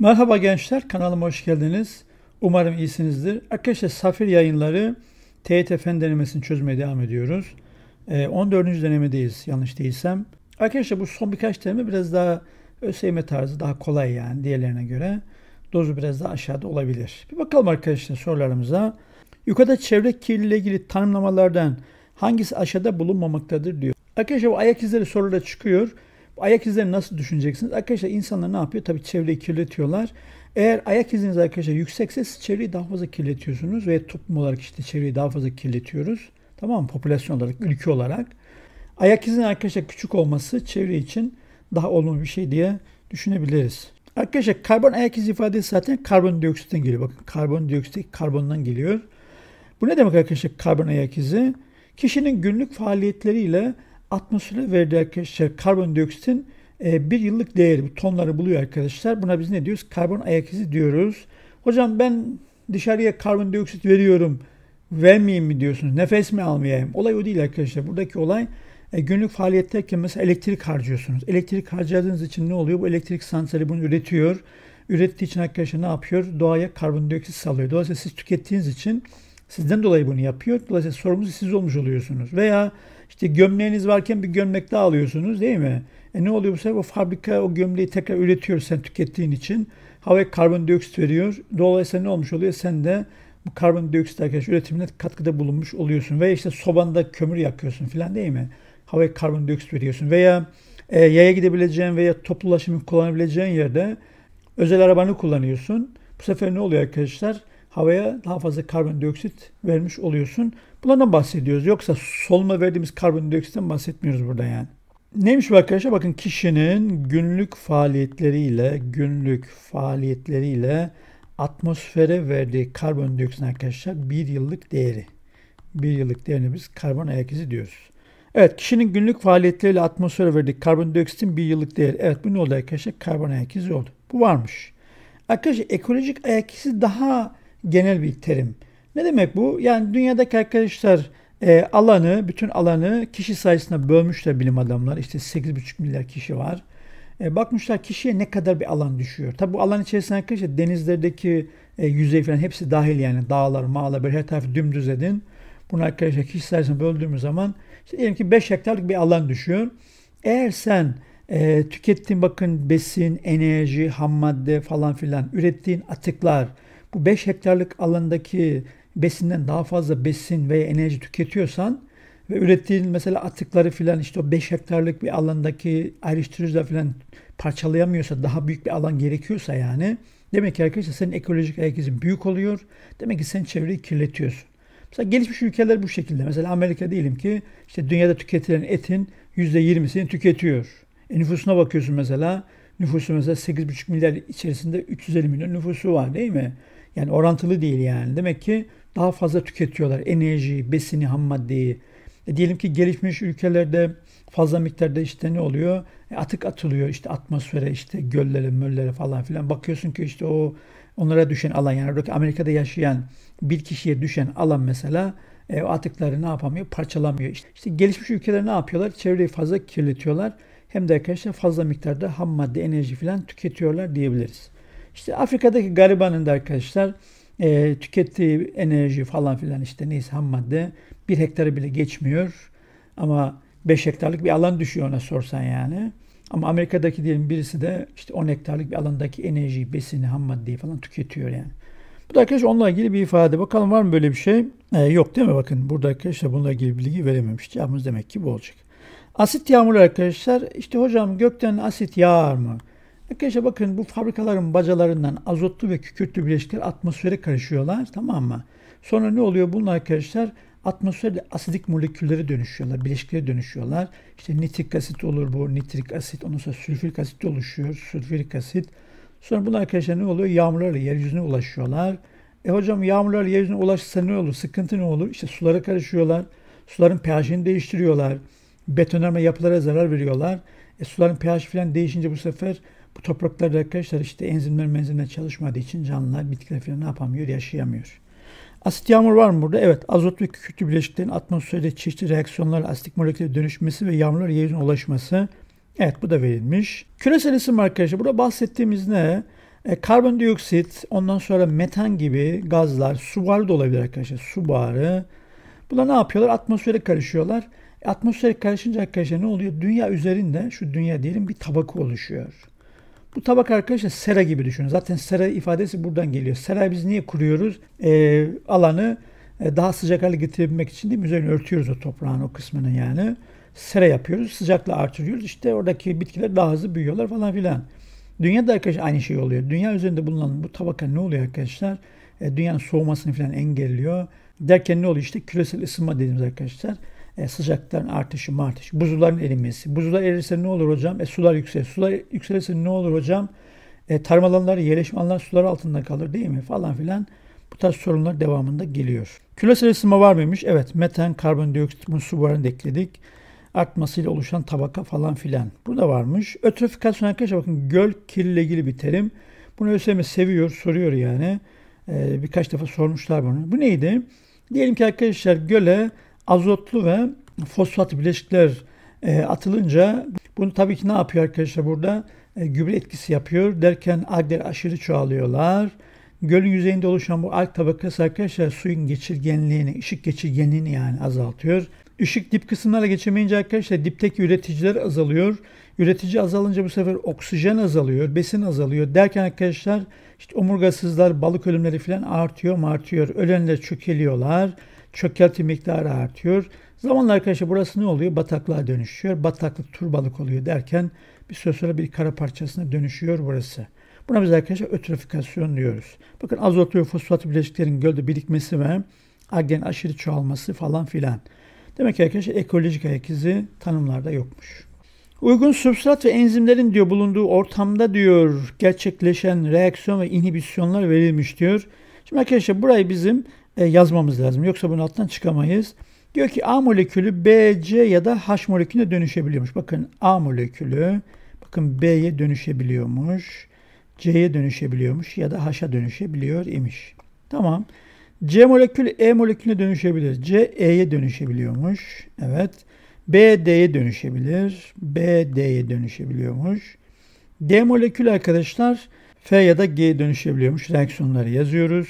Merhaba gençler, kanalıma hoş geldiniz. Umarım iyisinizdir. Arkadaşlar Safir yayınları TYT fen denemesini çözmeye devam ediyoruz. 14. Ee, denemedeyiz yanlış değilsem. Arkadaşlar bu son birkaç deneme biraz daha ÖSYM tarzı daha kolay yani diğerlerine göre. Dozu biraz daha aşağıda olabilir. Bir bakalım arkadaşlar sorularımıza. Yukarıda çevre kirliliği ile ilgili tanımlamalardan hangisi aşağıda bulunmamaktadır diyor. Arkadaşlar bu ayak izleri soruda çıkıyor. Ayak izlerini nasıl düşüneceksiniz? Arkadaşlar insanlar ne yapıyor? Tabii çevreyi kirletiyorlar. Eğer ayak iziniz arkadaşlar yüksekse siz çevreyi daha fazla kirletiyorsunuz ve toplum olarak işte çevreyi daha fazla kirletiyoruz. Tamam mı? Popülasyon olarak, ülke olarak. Ayak izin arkadaşlar küçük olması çevre için daha olumlu bir şey diye düşünebiliriz. Arkadaşlar karbon ayak izi ifadesi zaten karbondioksitten geliyor. Bakın karbondioksit karbondan geliyor. Bu ne demek arkadaşlar karbon ayak izi? Kişinin günlük faaliyetleriyle atmosfere verdiği arkadaşlar şey, karbondioksitin e, bir yıllık değeri bu tonları buluyor arkadaşlar. Buna biz ne diyoruz? Karbon ayak izi diyoruz. Hocam ben dışarıya karbondioksit veriyorum. Vermeyeyim mi diyorsunuz? Nefes mi almayayım? Olay o değil arkadaşlar. Buradaki olay e, günlük faaliyetlerken mesela elektrik harcıyorsunuz. Elektrik harcadığınız için ne oluyor? Bu elektrik santrali bunu üretiyor. Ürettiği için arkadaşlar ne yapıyor? Doğaya karbondioksit salıyor. Dolayısıyla siz tükettiğiniz için sizden dolayı bunu yapıyor. Dolayısıyla sorumlusu siz olmuş oluyorsunuz. Veya işte gömleğiniz varken bir gömlek daha alıyorsunuz değil mi? E ne oluyor bu sefer? O fabrika o gömleği tekrar üretiyor sen tükettiğin için. Havaya karbondioksit veriyor. Dolayısıyla ne olmuş oluyor? Sen de bu karbondioksit arkadaş üretimine katkıda bulunmuş oluyorsun. Veya işte sobanda kömür yakıyorsun filan değil mi? Havaya karbondioksit veriyorsun. Veya e, yaya gidebileceğin veya toplu ulaşımı kullanabileceğin yerde özel arabanı kullanıyorsun. Bu sefer ne oluyor arkadaşlar? havaya daha fazla karbondioksit vermiş oluyorsun. Bunlardan bahsediyoruz. Yoksa solma verdiğimiz karbondioksitten bahsetmiyoruz burada yani. Neymiş bu arkadaşlar? Bakın kişinin günlük faaliyetleriyle, günlük faaliyetleriyle atmosfere verdiği karbondioksit arkadaşlar bir yıllık değeri. Bir yıllık değerini biz karbon ayak izi diyoruz. Evet kişinin günlük faaliyetleriyle atmosfere verdiği karbondioksitin bir yıllık değeri. Evet bu ne oldu arkadaşlar? Karbon ayak izi oldu. Bu varmış. Arkadaşlar ekolojik ayak izi daha genel bir terim. Ne demek bu? Yani dünyadaki arkadaşlar e, alanı, bütün alanı kişi sayısına bölmüşler bilim adamlar. İşte 8,5 milyar kişi var. E, bakmışlar kişiye ne kadar bir alan düşüyor. Tabi bu alan içerisinde arkadaşlar denizlerdeki e, yüzey falan hepsi dahil yani dağlar, mağlar böyle her tarafı dümdüz edin. Bunu arkadaşlar kişi sayısına böldüğümüz zaman işte diyelim ki 5 hektarlık bir alan düşüyor. Eğer sen e, tükettiğin bakın besin, enerji, ham madde falan filan ürettiğin atıklar, bu 5 hektarlık alandaki besinden daha fazla besin veya enerji tüketiyorsan ve ürettiğin mesela atıkları filan işte o 5 hektarlık bir alandaki ayrıştırıcılar filan parçalayamıyorsa daha büyük bir alan gerekiyorsa yani demek ki arkadaşlar senin ekolojik ayak izin büyük oluyor. Demek ki sen çevreyi kirletiyorsun. Mesela gelişmiş ülkeler bu şekilde. Mesela Amerika diyelim ki işte dünyada tüketilen etin %20'sini tüketiyor. E nüfusuna bakıyorsun mesela. Nüfusu mesela 8,5 milyar içerisinde 350 milyon nüfusu var değil mi? Yani orantılı değil yani. Demek ki daha fazla tüketiyorlar enerjiyi, besini, ham maddeyi. E diyelim ki gelişmiş ülkelerde fazla miktarda işte ne oluyor? E atık atılıyor işte atmosfere, işte göllere, möllere falan filan. Bakıyorsun ki işte o onlara düşen alan yani Amerika'da yaşayan bir kişiye düşen alan mesela e, atıkları ne yapamıyor? Parçalamıyor. İşte, işte gelişmiş ülkeler ne yapıyorlar? Çevreyi fazla kirletiyorlar. Hem de arkadaşlar fazla miktarda ham madde, enerji falan tüketiyorlar diyebiliriz. İşte Afrika'daki garibanın da arkadaşlar e, tükettiği enerji falan filan işte neyse ham madde bir hektarı bile geçmiyor. Ama 5 hektarlık bir alan düşüyor ona sorsan yani. Ama Amerika'daki diyelim birisi de işte 10 hektarlık bir alandaki enerjiyi, besini, ham maddeyi falan tüketiyor yani. Bu da arkadaşlar onunla ilgili bir ifade. Bakalım var mı böyle bir şey? Ee, yok değil mi? Bakın burada arkadaşlar bununla ilgili bilgi verememiş. Cevabımız demek ki bu olacak. Asit yağmuru arkadaşlar. işte hocam gökten asit yağar mı? Arkadaşlar bakın bu fabrikaların bacalarından azotlu ve kükürtlü bileşikler atmosfere karışıyorlar tamam mı? Sonra ne oluyor bunlar arkadaşlar? Atmosferde asidik moleküllere dönüşüyorlar, bileşiklere dönüşüyorlar. İşte nitrik asit olur bu, nitrik asit, ondan sonra sülfürik asit oluşuyor, sülfürik asit. Sonra bunlar arkadaşlar ne oluyor? Yağmurlarla yeryüzüne ulaşıyorlar. E hocam yağmurlar yeryüzüne ulaşırsa ne olur? Sıkıntı ne olur? İşte sulara karışıyorlar. Suların pH'ini değiştiriyorlar. Betonarme yapılara zarar veriyorlar. E suların pH falan değişince bu sefer bu topraklarda arkadaşlar işte enzimler menzimler çalışmadığı için canlılar, bitkiler falan ne yapamıyor, yaşayamıyor. Asit yağmur var mı burada? Evet. Azot ve kükürtlü bileşiklerin atmosferde çeşitli reaksiyonlarla asitik moleküle dönüşmesi ve yağmurlar yeryüzüne ulaşması. Evet bu da verilmiş. Küresel ısınma arkadaşlar. Burada bahsettiğimiz ne? E, karbondioksit, ondan sonra metan gibi gazlar, su buharı da olabilir arkadaşlar. Su buharı. Bunlar ne yapıyorlar? Atmosfere karışıyorlar. E, atmosfere karışınca arkadaşlar ne oluyor? Dünya üzerinde şu dünya diyelim bir tabaka oluşuyor. Bu tabak arkadaşlar sera gibi düşünün. Zaten sera ifadesi buradan geliyor. Sera biz niye kuruyoruz? Ee, e, alanı daha sıcak hale getirebilmek için değil mi? Üzerine örtüyoruz o toprağın o kısmını yani. Sera yapıyoruz. Sıcakla artırıyoruz. İşte oradaki bitkiler daha hızlı büyüyorlar falan filan. Dünyada arkadaşlar aynı şey oluyor. Dünya üzerinde bulunan bu tabaka ne oluyor arkadaşlar? E, dünyanın soğumasını falan engelliyor. Derken ne oluyor işte küresel ısınma dediğimiz arkadaşlar e, sıcaklıkların artışı, martışı, buzulların erimesi. Buzullar erirse ne olur hocam? E, sular yükselir. Sular yükselirse ne olur hocam? E, tarım alanları, yerleşim alanları sular altında kalır değil mi? Falan filan. Bu tarz sorunlar devamında geliyor. Küresel ısınma var mıymış? Evet. Metan, karbondioksit, bunu su buharını ekledik. Artmasıyla oluşan tabaka falan filan. Bu da varmış. Ötrofikasyon arkadaşlar bakın göl kirliliği ilgili bir terim. Bunu ÖSYM e seviyor, soruyor yani. Ee, birkaç defa sormuşlar bunu. Bu neydi? Diyelim ki arkadaşlar göle azotlu ve fosfat bileşikler e, atılınca bunu tabii ki ne yapıyor arkadaşlar burada? E, gübre etkisi yapıyor. Derken algler aşırı çoğalıyorlar. Gölün yüzeyinde oluşan bu alg tabakası arkadaşlar suyun geçirgenliğini, ışık geçirgenliğini yani azaltıyor. Işık dip kısımlara geçemeyince arkadaşlar dipteki üreticiler azalıyor. Üretici azalınca bu sefer oksijen azalıyor, besin azalıyor. Derken arkadaşlar işte omurgasızlar, balık ölümleri falan artıyor, artıyor. Ölenler çökeliyorlar çökelti miktarı artıyor. Zamanla arkadaşlar burası ne oluyor? Bataklığa dönüşüyor. Bataklık turbalık oluyor derken bir süre sonra bir kara parçasına dönüşüyor burası. Buna biz arkadaşlar ötrofikasyon diyoruz. Bakın azotlu ve fosfatlı bileşiklerin gölde birikmesi ve algen aşırı çoğalması falan filan. Demek ki arkadaşlar ekolojik ayak izi tanımlarda yokmuş. Uygun substrat ve enzimlerin diyor bulunduğu ortamda diyor gerçekleşen reaksiyon ve inhibisyonlar verilmiş diyor. Şimdi arkadaşlar burayı bizim e, yazmamız lazım. Yoksa bunun altından çıkamayız. Diyor ki A molekülü BC ya da H molekülüne dönüşebiliyormuş. Bakın A molekülü bakın B'ye dönüşebiliyormuş. C'ye dönüşebiliyormuş ya da H'a dönüşebiliyor imiş. Tamam. C molekülü E molekülüne dönüşebilir. C E'ye dönüşebiliyormuş. Evet. B D'ye dönüşebilir. B D'ye dönüşebiliyormuş. D molekülü arkadaşlar F ya da G'ye dönüşebiliyormuş. Reaksiyonları yazıyoruz.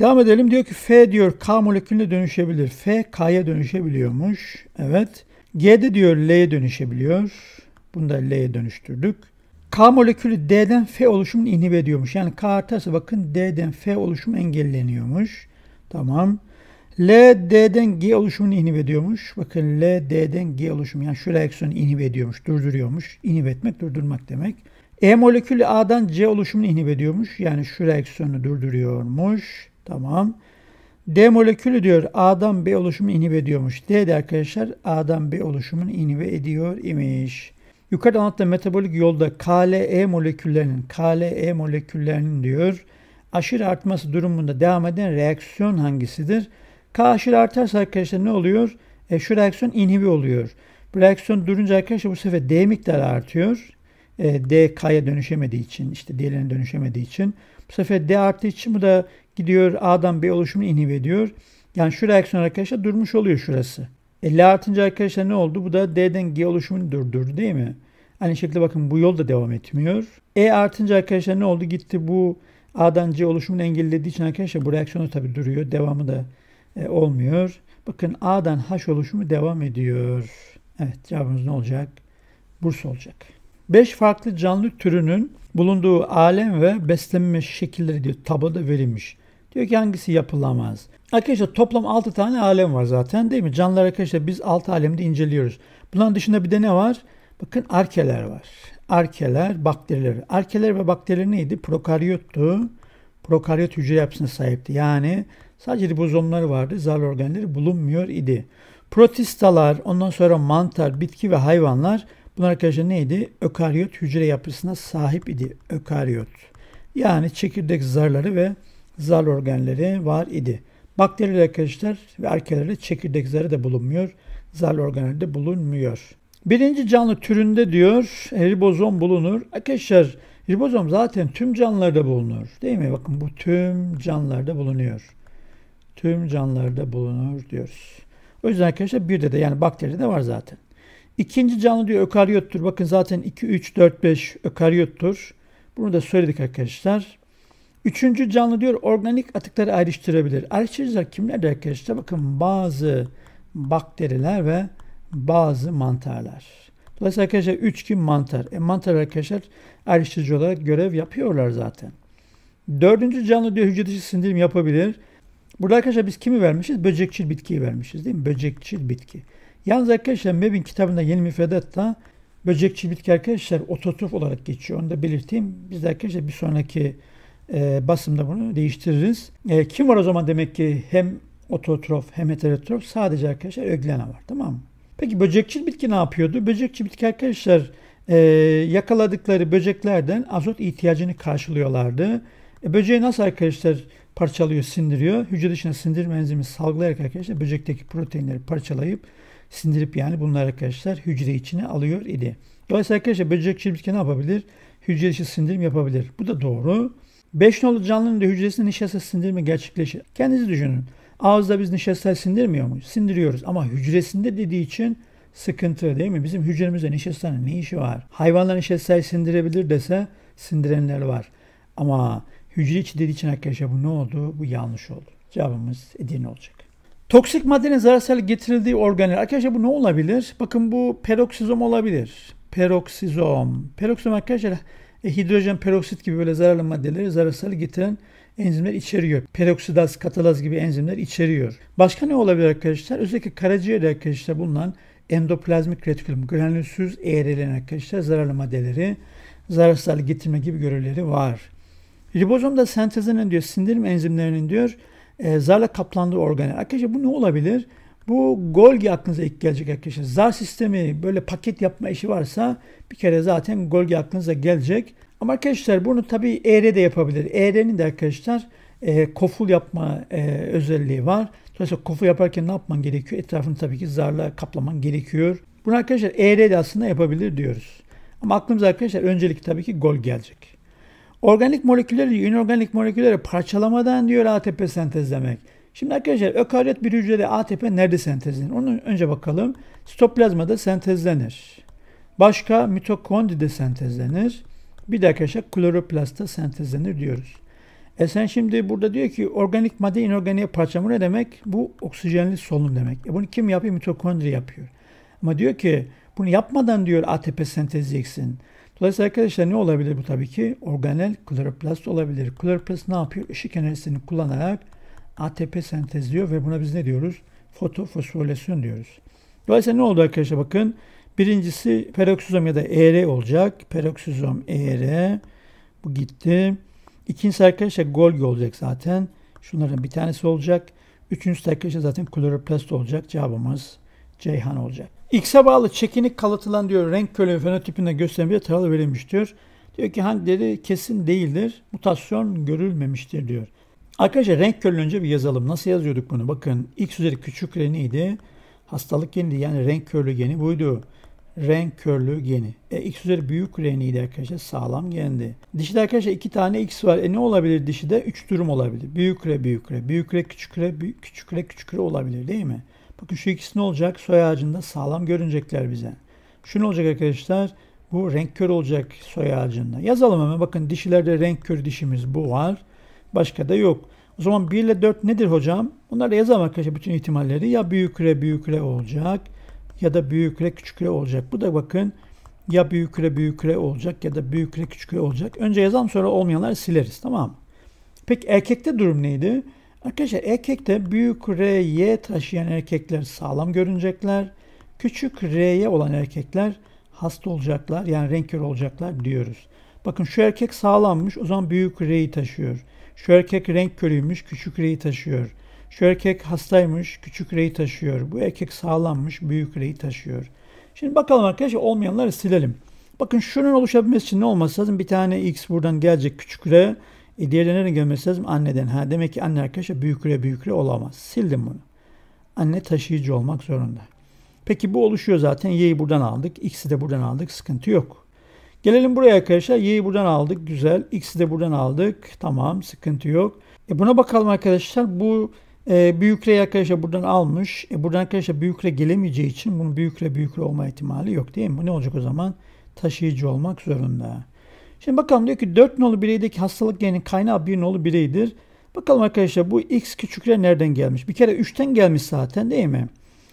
Devam edelim. Diyor ki F diyor K molekülüne dönüşebilir. F K'ya dönüşebiliyormuş. Evet. G de diyor L'ye dönüşebiliyor. Bunu da L'ye dönüştürdük. K molekülü D'den F oluşumunu inhibe ediyormuş. Yani K artarsa bakın D'den F oluşumu engelleniyormuş. Tamam. L D'den G oluşumunu inhibe ediyormuş. Bakın L D'den G oluşumu yani şu reaksiyonu inhibe ediyormuş, durduruyormuş. İnhibe etmek, durdurmak demek. E molekülü A'dan C oluşumunu inhibe ediyormuş. Yani şu reaksiyonu durduruyormuş. Tamam. D molekülü diyor A'dan B oluşumu inhibe ediyormuş. D de arkadaşlar A'dan B oluşumunu inhibe ediyor imiş. Yukarıda anlattığım metabolik yolda KLE moleküllerinin KLE moleküllerinin diyor aşırı artması durumunda devam eden reaksiyon hangisidir? K aşırı artarsa arkadaşlar ne oluyor? E, şu reaksiyon inhibi oluyor. Bu reaksiyon durunca arkadaşlar bu sefer D miktarı artıyor. E, D K'ya dönüşemediği için işte D'lerine dönüşemediği için. Bu sefer D arttığı için bu da Gidiyor A'dan B oluşumunu inhib ediyor. Yani şu reaksiyon arkadaşlar durmuş oluyor şurası. 50 e, L artınca arkadaşlar ne oldu? Bu da D'den G oluşumunu durdurdu değil mi? Aynı şekilde bakın bu yol da devam etmiyor. E artınca arkadaşlar ne oldu? Gitti bu A'dan C oluşumunu engellediği için arkadaşlar bu reaksiyonu tabi duruyor. Devamı da e, olmuyor. Bakın A'dan H oluşumu devam ediyor. Evet cevabımız ne olacak? Bursa olacak. 5 farklı canlı türünün bulunduğu alem ve beslenme şekilleri diyor tabloda verilmiş. Diyor ki hangisi yapılamaz? Arkadaşlar toplam 6 tane alem var zaten değil mi? Canlılar arkadaşlar biz 6 alemde inceliyoruz. Bunların dışında bir de ne var? Bakın arkeler var. Arkeler, bakteriler. Arkeler ve bakteriler neydi? Prokaryottu. Prokaryot hücre yapısına sahipti. Yani sadece ribozomları vardı. Zarlı organları bulunmuyor idi. Protistalar, ondan sonra mantar, bitki ve hayvanlar bunlar arkadaşlar neydi? Ökaryot hücre yapısına sahip idi. Ökaryot. Yani çekirdek zarları ve Zar organları var idi. Bakteriler arkadaşlar ve erkelerde çekirdek zarı da bulunmuyor. zar organları da bulunmuyor. Birinci canlı türünde diyor ribozom bulunur. Arkadaşlar ribozom zaten tüm canlılarda bulunur. Değil mi? Bakın bu tüm canlılarda bulunuyor. Tüm canlılarda bulunur diyoruz. O yüzden arkadaşlar bir de de yani bakteride de var zaten. İkinci canlı diyor ökaryottur. Bakın zaten 2, 3, 4, 5 ökaryottur. Bunu da söyledik arkadaşlar. Üçüncü canlı diyor organik atıkları ayrıştırabilir. Ayrıştıracak kimler arkadaşlar? Bakın bazı bakteriler ve bazı mantarlar. Dolayısıyla arkadaşlar üç kim mantar. E mantar arkadaşlar ayrıştırıcı olarak görev yapıyorlar zaten. Dördüncü canlı diyor hücre dışı sindirim yapabilir. Burada arkadaşlar biz kimi vermişiz? Böcekçil bitkiyi vermişiz değil mi? Böcekçil bitki. Yalnız arkadaşlar Mebin kitabında yeni müfredatta böcekçil bitki arkadaşlar ototruf olarak geçiyor. Onu da belirteyim. Biz arkadaşlar bir sonraki e, ee, basımda bunu değiştiririz. E, kim var o zaman demek ki hem ototrof hem heterotrof sadece arkadaşlar öglena var tamam mı? Peki böcekçil bitki ne yapıyordu? Böcekçi bitki arkadaşlar e, yakaladıkları böceklerden azot ihtiyacını karşılıyorlardı. E, böceği nasıl arkadaşlar parçalıyor, sindiriyor? Hücre dışına sindirme enzimi salgılayarak arkadaşlar böcekteki proteinleri parçalayıp sindirip yani bunlar arkadaşlar hücre içine alıyor idi. Dolayısıyla arkadaşlar böcekçil bitki ne yapabilir? Hücre dışı sindirim yapabilir. Bu da doğru. Beş nolu canlının da hücresinde nişasta sindirme gerçekleşir. Kendinizi düşünün. Ağızda biz nişasta sindirmiyor muyuz? Sindiriyoruz ama hücresinde dediği için sıkıntı değil mi? Bizim hücremizde nişastanın ne işi var? Hayvanlar nişastayı sindirebilir dese sindirenler var. Ama hücre içi dediği için arkadaşlar bu ne oldu? Bu yanlış oldu. Cevabımız Edirne olacak. Toksik maddenin zararsal getirildiği organel. Arkadaşlar bu ne olabilir? Bakın bu peroksizom olabilir. Peroksizom. Peroksizom arkadaşlar e, hidrojen peroksit gibi böyle zararlı maddeleri zararsal getiren enzimler içeriyor. Peroksidaz, katalaz gibi enzimler içeriyor. Başka ne olabilir arkadaşlar? Özellikle karaciğerde arkadaşlar bulunan endoplazmik retikulum, granülsüz eğrilen arkadaşlar zararlı maddeleri zararsal getirme gibi görevleri var. Ribozomda sentezlenen diyor sindirim enzimlerinin diyor e, zarla kaplandığı organel. Arkadaşlar bu ne olabilir? Bu Golgi aklınıza ilk gelecek arkadaşlar. Zar sistemi böyle paket yapma işi varsa bir kere zaten Golgi aklınıza gelecek. Ama arkadaşlar bunu tabi ER de yapabilir. ER'nin de arkadaşlar e, koful yapma e, özelliği var. Dolayısıyla koful yaparken ne yapman gerekiyor? Etrafını tabii ki zarla kaplaman gerekiyor. Bunu arkadaşlar ER de aslında yapabilir diyoruz. Ama aklımıza arkadaşlar öncelik tabii ki gol gelecek. Organik molekülleri inorganik molekülleri parçalamadan diyor ATP sentezlemek. Şimdi arkadaşlar ökaryot bir hücrede ATP nerede sentezlenir? Onun önce bakalım. Sitoplazmada sentezlenir. Başka mitokondride sentezlenir. Bir de arkadaşlar kloroplastta sentezlenir diyoruz. E sen şimdi burada diyor ki organik madde inorganiğe parçalama ne demek? Bu oksijenli solunum demek. E bunu kim yapıyor? Mitokondri yapıyor. Ama diyor ki bunu yapmadan diyor ATP sentezleyeceksin. Dolayısıyla arkadaşlar ne olabilir bu tabii ki? Organel kloroplast olabilir. Kloroplast ne yapıyor? Işık enerjisini kullanarak ATP sentezliyor ve buna biz ne diyoruz? Fotofosforilasyon diyoruz. Dolayısıyla ne oldu arkadaşlar bakın. Birincisi peroksizom ya da ER olacak. Peroksizom ER. Bu gitti. İkincisi arkadaşlar Golgi olacak zaten. Şunların bir tanesi olacak. Üçüncüsü arkadaşlar zaten kloroplast olacak. Cevabımız Ceyhan olacak. X'e bağlı çekinik kalıtılan diyor renk körlüğü fenotipinde gösteren bir taralı verilmiştir. Diyor ki hangileri kesin değildir, mutasyon görülmemiştir diyor. Arkadaşlar renk körlüğü önce bir yazalım. Nasıl yazıyorduk bunu? Bakın x üzeri küçük r neydi? Hastalık geniydi. Yani renk körlüğü geni buydu. Renk körlüğü geni. E, x üzeri büyük r neydi arkadaşlar? Sağlam gendi. Dişide arkadaşlar iki tane x var. E ne olabilir dişide? Üç durum olabilir. Büyük r, büyük r. Büyük r, küçük r, büyük, küçük r, küçük r olabilir değil mi? Bakın şu ikisi ne olacak? Soy ağacında sağlam görünecekler bize. Şu ne olacak arkadaşlar? Bu renk kör olacak soy ağacında. Yazalım hemen. Bakın dişilerde renk kör dişimiz bu var. Başka da yok. O zaman 1 ile 4 nedir hocam? Bunları yazalım arkadaşlar bütün ihtimalleri. Ya büyük küre büyük küre olacak ya da büyük küre küçük küre olacak. Bu da bakın ya büyük küre büyük küre olacak ya da büyük küre küçük küre olacak. Önce yazalım sonra olmayanları sileriz tamam mı? Peki erkekte durum neydi? Arkadaşlar erkekte büyük R'ye taşıyan erkekler sağlam görünecekler. Küçük R'ye olan erkekler hasta olacaklar yani renk kör olacaklar diyoruz. Bakın şu erkek sağlammış o zaman büyük R'yi taşıyor. Şu erkek renk körüymüş, küçük reyi taşıyor. Şu erkek hastaymış, küçük reyi taşıyor. Bu erkek sağlanmış, büyük reyi taşıyor. Şimdi bakalım arkadaşlar olmayanları silelim. Bakın şunun oluşabilmesi için ne olması lazım? Bir tane x buradan gelecek küçük r. E diğerlerine gelmesi lazım anneden. Ha demek ki anne arkadaşlar büyük r büyük r olamaz. Sildim bunu. Anne taşıyıcı olmak zorunda. Peki bu oluşuyor zaten. Y'yi buradan aldık. X'i de buradan aldık. Sıkıntı yok. Gelelim buraya arkadaşlar. Y'yi buradan aldık. Güzel. X'i de buradan aldık. Tamam. Sıkıntı yok. E buna bakalım arkadaşlar. Bu e, büyükre arkadaşlar buradan almış. E buradan arkadaşlar büyükre gelemeyeceği için bunun büyükre büyükre olma ihtimali yok değil mi? Ne olacak o zaman? Taşıyıcı olmak zorunda. Şimdi bakalım diyor ki 4 nolu bireydeki hastalık geninin kaynağı 1 nolu bireydir. Bakalım arkadaşlar bu x küçükler nereden gelmiş? Bir kere 3'ten gelmiş zaten değil mi?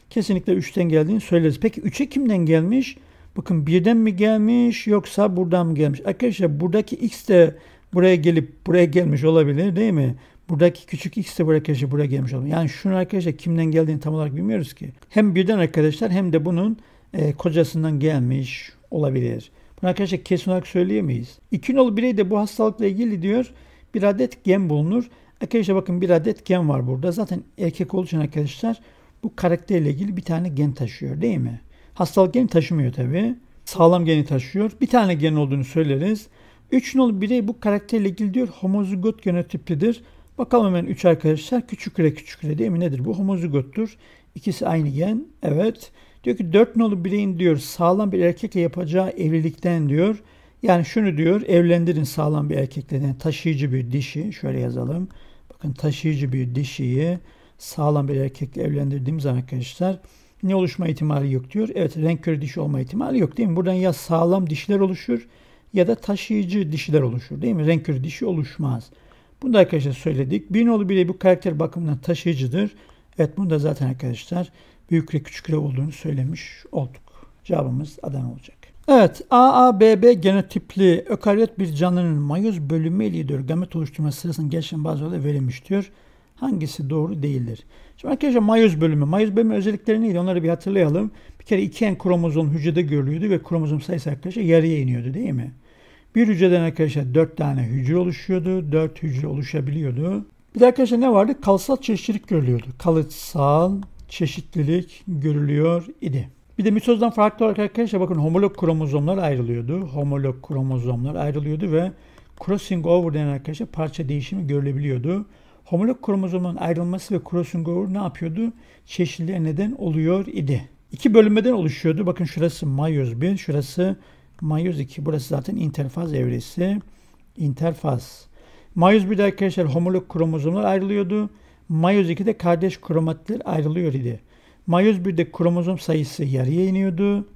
Kesinlikle 3'ten geldiğini söyleriz. Peki 3'e kimden gelmiş? Bakın birden mi gelmiş yoksa buradan mı gelmiş? Arkadaşlar buradaki x de buraya gelip buraya gelmiş olabilir değil mi? Buradaki küçük x de buraya buraya gelmiş olabilir. Yani şunu arkadaşlar kimden geldiğini tam olarak bilmiyoruz ki. Hem birden arkadaşlar hem de bunun e, kocasından gelmiş olabilir. Bunu arkadaşlar kesin olarak söyleyemeyiz. 2 nolu bireyde bu hastalıkla ilgili diyor bir adet gen bulunur. Arkadaşlar bakın bir adet gen var burada. Zaten erkek olduğu için arkadaşlar bu karakterle ilgili bir tane gen taşıyor değil mi? Hastalık geni taşımıyor tabi. Sağlam geni taşıyor. Bir tane gen olduğunu söyleriz. 3 nolu birey bu karakterle ilgili diyor homozigot genotiplidir. Bakalım hemen 3 arkadaşlar. Küçük küre küçük küre değil mi nedir? Bu homozigottur. İkisi aynı gen. Evet. Diyor ki 4 nolu bireyin diyor sağlam bir erkekle yapacağı evlilikten diyor. Yani şunu diyor evlendirin sağlam bir erkekle. Yani taşıyıcı bir dişi. Şöyle yazalım. Bakın taşıyıcı bir dişiyi sağlam bir erkekle evlendirdiğimiz arkadaşlar ne oluşma ihtimali yok diyor. Evet renk körü dişi olma ihtimali yok değil mi? Buradan ya sağlam dişler oluşur ya da taşıyıcı dişler oluşur değil mi? Renk körü dişi oluşmaz. Bunu da arkadaşlar söyledik. Bir nolu bile bu karakter bakımından taşıyıcıdır. Evet bunu da zaten arkadaşlar büyük ve küçük olduğunu söylemiş olduk. Cevabımız Adana olacak. Evet, AABB genotipli ökaryot bir canlının mayoz bölünme ile diyor gamet oluşturma sırasının geçen bazı olaylar verilmiş diyor. Hangisi doğru değildir? Şimdi arkadaşlar mayoz bölümü. Mayoz bölümü özellikleri neydi? Onları bir hatırlayalım. Bir kere iki en kromozom hücrede görülüyordu ve kromozom sayısı arkadaşlar yarıya iniyordu değil mi? Bir hücreden arkadaşlar dört tane hücre oluşuyordu. dört hücre oluşabiliyordu. Bir de arkadaşlar ne vardı? Kalıtsal çeşitlilik görülüyordu. Kalıtsal çeşitlilik görülüyor idi. Bir de mitozdan farklı olarak arkadaşlar bakın homolog kromozomlar ayrılıyordu. Homolog kromozomlar ayrılıyordu ve crossing over denen arkadaşlar parça değişimi görülebiliyordu homolog kromozomun ayrılması ve crossing over ne yapıyordu? Çeşitliliğe neden oluyor idi. İki bölünmeden oluşuyordu. Bakın şurası mayoz 1, şurası mayoz 2. Burası zaten interfaz evresi. Interfaz. Mayoz 1'de arkadaşlar homolog kromozomlar ayrılıyordu. Mayoz 2'de kardeş kromatitler ayrılıyor idi. Mayoz 1'de kromozom sayısı yarıya iniyordu.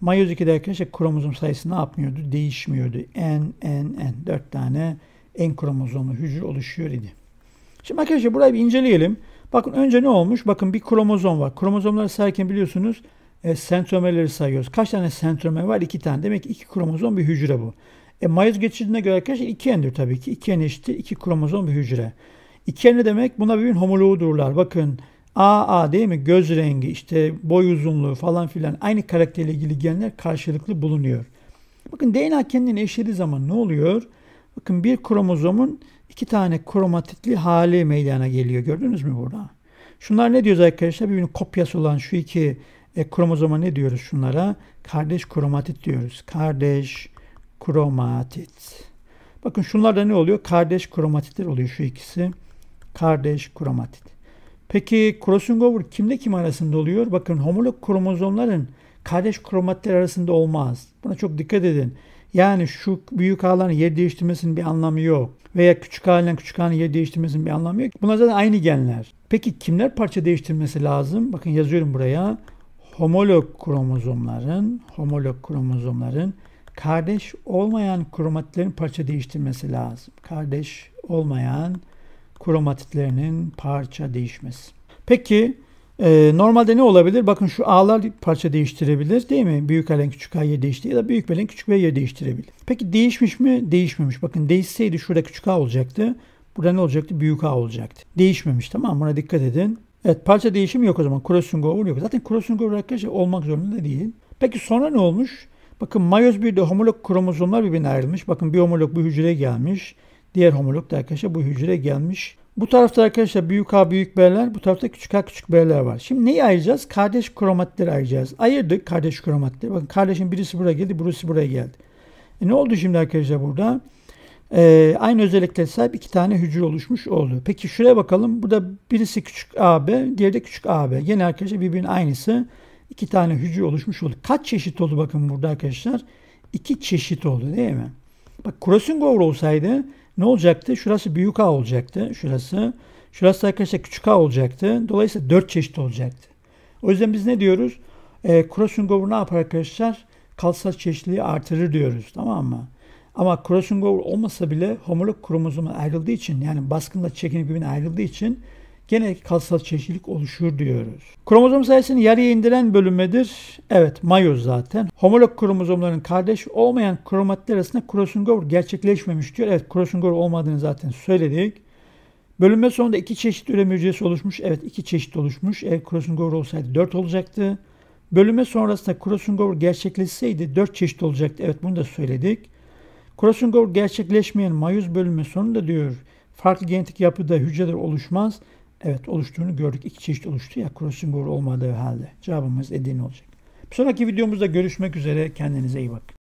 Mayoz 2'de arkadaşlar kromozom sayısı ne yapmıyordu? Değişmiyordu. N, N, N. 4 tane n kromozomlu hücre oluşuyor idi. Şimdi arkadaşlar burayı bir inceleyelim. Bakın önce ne olmuş? Bakın bir kromozom var. Kromozomları sayarken biliyorsunuz e, sentromerleri sayıyoruz. Kaç tane sentromer var? İki tane. Demek ki iki kromozom bir hücre bu. E, mayız geçidine göre arkadaşlar iki endir tabii ki. İki en eşittir. iki kromozom bir hücre. İki en demek? Buna birbirinin homoloğudurlar. Bakın AA değil mi? Göz rengi, işte boy uzunluğu falan filan aynı karakterle ilgili genler karşılıklı bulunuyor. Bakın DNA kendini eşlediği zaman ne oluyor? Bakın bir kromozomun iki tane kromatitli hali meydana geliyor. Gördünüz mü burada? Şunlar ne diyoruz arkadaşlar? Birbirinin kopyası olan şu iki e, kromozoma ne diyoruz şunlara? Kardeş kromatit diyoruz. Kardeş kromatit. Bakın şunlarda ne oluyor? Kardeş kromatitler oluyor şu ikisi. Kardeş kromatit. Peki crossing over kimle kim arasında oluyor? Bakın homolog kromozomların kardeş kromatitler arasında olmaz. Buna çok dikkat edin. Yani şu büyük ağların yer değiştirmesinin bir anlamı yok. Veya küçük ağlarla küçük ağın yer değiştirmesinin bir anlamı yok. Bunlar zaten aynı genler. Peki kimler parça değiştirmesi lazım? Bakın yazıyorum buraya. Homolog kromozomların, homolog kromozomların kardeş olmayan kromatitlerin parça değiştirmesi lazım. Kardeş olmayan kromatitlerinin parça değişmesi. Peki ee, normalde ne olabilir? Bakın şu A'lar parça değiştirebilir değil mi? Büyük A'len küçük A'ya değişti ya da büyük B'len küçük B'ye değiştirebilir. Peki değişmiş mi? Değişmemiş. Bakın değişseydi şurada küçük A olacaktı. Burada ne olacaktı? Büyük A olacaktı. Değişmemiş tamam buna dikkat edin. Evet parça değişimi yok o zaman. Crossing over yok. Zaten crossing over arkadaşlar şey olmak zorunda değil. Peki sonra ne olmuş? Bakın mayoz 1'de homolog kromozomlar birbirine ayrılmış. Bakın bir homolog bu hücreye gelmiş. Diğer homolog da arkadaşlar bu hücreye gelmiş. Bu tarafta arkadaşlar büyük A büyük B'ler, bu tarafta küçük A küçük B'ler var. Şimdi neyi ayıracağız? Kardeş kromatları ayıracağız. Ayırdık kardeş kromatları. Bakın kardeşin birisi buraya geldi, burası buraya geldi. E ne oldu şimdi arkadaşlar burada? Ee, aynı özelliklere sahip iki tane hücre oluşmuş oldu. Peki şuraya bakalım. Burada birisi küçük AB, diğeri de küçük AB. Yine arkadaşlar birbirinin aynısı. İki tane hücre oluşmuş oldu. Kaç çeşit oldu bakın burada arkadaşlar? İki çeşit oldu değil mi? Bak crossover olsaydı ne olacaktı? Şurası büyük A olacaktı. Şurası. Şurası arkadaşlar küçük A olacaktı. Dolayısıyla 4 çeşit olacaktı. O yüzden biz ne diyoruz? E, crossover ne yapar arkadaşlar? Kalsat çeşitliliği artırır diyoruz. Tamam mı? Ama crossover olmasa bile homolog kromozomu ayrıldığı için yani baskınla çekim birbirine ayrıldığı için gene kalsal çeşitlilik oluşur diyoruz. Kromozom sayısını yarıya indiren bölünmedir. Evet mayoz zaten. Homolog kromozomların kardeş olmayan kromatlar arasında crossover gerçekleşmemiş diyor. Evet crossover olmadığını zaten söyledik. Bölünme sonunda iki çeşit üreme hücresi oluşmuş. Evet iki çeşit oluşmuş. Eğer crossover olsaydı dört olacaktı. Bölünme sonrasında crossover gerçekleşseydi dört çeşit olacaktı. Evet bunu da söyledik. Crossover gerçekleşmeyen mayoz bölünme sonunda diyor farklı genetik yapıda hücreler oluşmaz evet oluştuğunu gördük. İki çeşit oluştu ya krosin boru olmadığı halde. Cevabımız Edirne olacak. Bir sonraki videomuzda görüşmek üzere. Kendinize iyi bakın.